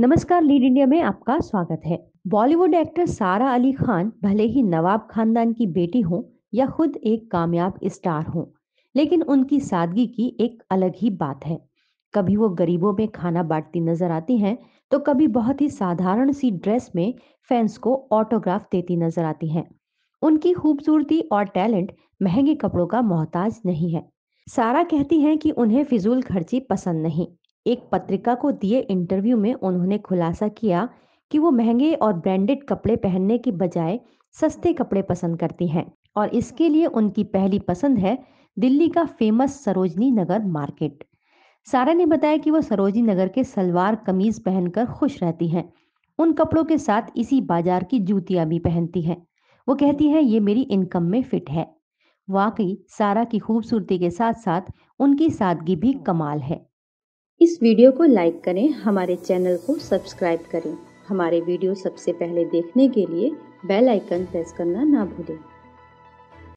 नमस्कार lead India में आपका स्वागत है बॉलीवुड एक्टर सारा अली खान भले ही नवाब खानदान की बेटी हो या खुद एक कामयाब स्टार हो लेकिन उनकी सादगी की एक अलग ही बात है कभी वो गरीबों में खाना बांटती नजर आती हैं तो कभी बहुत ही साधारण सी ड्रेस में फैंस को ऑटोग्राफ देती नजर आती हैं उनकी खूबसूरती और टैलेंट महंगे कपड़ों का मोहताज नहीं है सारा कहती हैं कि उन्हें फिजूल खर्ची पसंद नहीं एक पत्रिका को दिए इंटरव्यू में उन्होंने खुलासा किया कि वो महंगे और ब्रांडेड कपड़े पहनने की बजाय सस्ते कपड़े पसंद करती हैं और इसके लिए उनकी पहली पसंद है दिल्ली का फेमस सरोजनी नगर मार्केट सारा ने बताया कि वो सरोजनी नगर के सलवार कमीज पहनकर खुश रहती हैं उन कपड़ों के साथ इसी बाजार की जूतियां भी पहनती हैं वो कहती हैं ये मेरी इनकम में फिट है वाकई सारा की खूबसूरती के साथ साथ उनकी सादगी भी कमाल है इस वीडियो को लाइक करें हमारे चैनल को सब्सक्राइब करें हमारे वीडियो सबसे पहले देखने के लिए बेल आइकन प्रेस करना ना भूलें